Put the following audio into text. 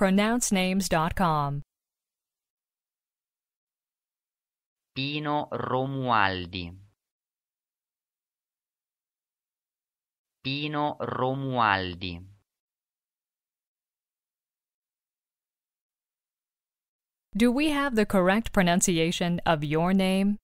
pronouncenames.com. Pino Romualdi. Pino Romualdi. Do we have the correct pronunciation of your name?